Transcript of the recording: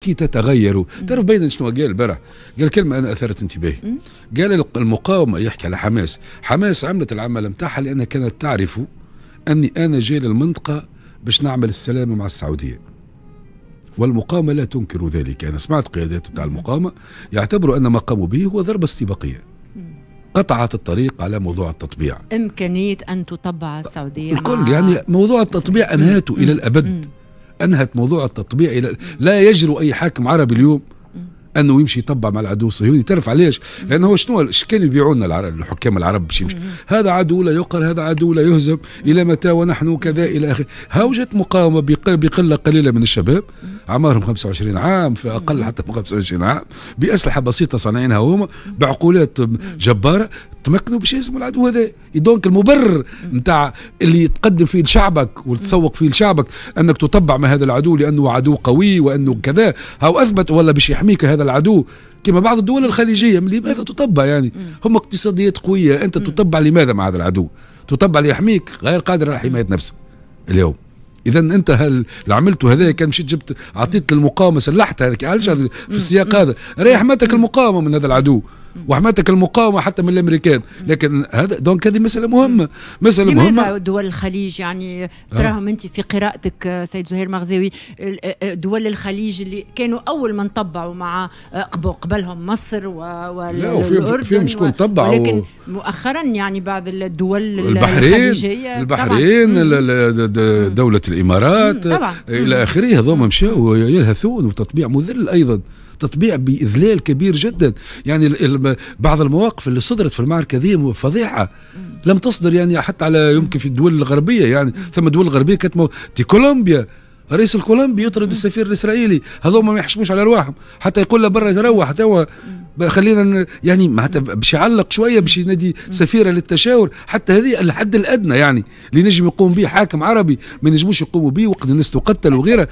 تتغير تعرف بايدن شنو قال البارح قال كلمه انا اثرت انتباهي قال المقاومه يحكي على حماس حماس عملت العمل نتاعها لانها كانت تعرف اني انا جاي للمنطقه باش نعمل السلام مع السعوديه والمقاومه لا تنكر ذلك انا سمعت قيادات نتاع المقاومه يعتبروا ان ما قاموا به هو ضربه استباقيه قطعت الطريق على موضوع التطبيع إمكانية أن تطبع السعودية الكل يعني موضوع التطبيع أنهاته إلى الأبد انهت موضوع التطبيع الى لا يجرؤ اي حاكم عربي اليوم انه يمشي يطبع مع العدو الصهيوني تعرف علاش لانه هو شنو كانوا يبيعونا لنا الحكام العرب باش يمشي هذا عدو لا يقر هذا عدو لا يهزم الى متى ونحن كذا الى اخره هاوجت مقاومه بقله قليله من الشباب عمرهم 25 عام في اقل حتى من 25 عام باسلحه بسيطه صانعينها هما بعقولات جباره تمكنوا باش يهزموا العدو هذا دونك المبرر نتاع اللي تقدم فيه لشعبك وتسوق فيه لشعبك انك تطبع مع هذا العدو لانه عدو قوي وانه كذا هاو اثبت ولا باش يحميك هذا العدو كما بعض الدول الخليجيه لماذا تطبع يعني هم اقتصاديات قويه انت تطبع لماذا مع هذا العدو تطبع ليحميك غير قادر على حمايه نفسك اليوم اذا انت هل اللي عملته هذا كان مشيت جبت عطيت للمقاومه سلحتها في السياق هذا ريح متك المقاومه من هذا العدو وحماتك المقاومه حتى من الامريكان لكن هذا دونك هذه مساله مهمه مساله مهمه دول الخليج يعني آه. تراهم انت في قراءتك آه، سيد زهير مغزاوي آه، دول الخليج اللي كانوا اول من طبعوا مع قبلهم مصر والاردن فيهم شكون طبعوا ولكن مؤخرا يعني بعض الدول البحرين البحرين دوله الامارات الى اخره هذوما مشاو يلهثون وتطبيع مذل ايضا تطبيع باذلال كبير جدا يعني بعض المواقف اللي صدرت في المعركه ذي فظيعه لم تصدر يعني حتى على يمكن في الدول الغربيه يعني ثم دول غربيه كانت مو... دي كولومبيا رئيس الكولومبي يطرد السفير الاسرائيلي هذوما ما يحشموش على ارواحهم حتى يقول له برا روح توا خلينا يعني معناتها باش يعلق شويه باش ينادي سفيره للتشاور حتى هذه الحد الادنى يعني اللي نجم يقوم به حاكم عربي ما نجموش يقوموا به وقت الناس تقتل وغيره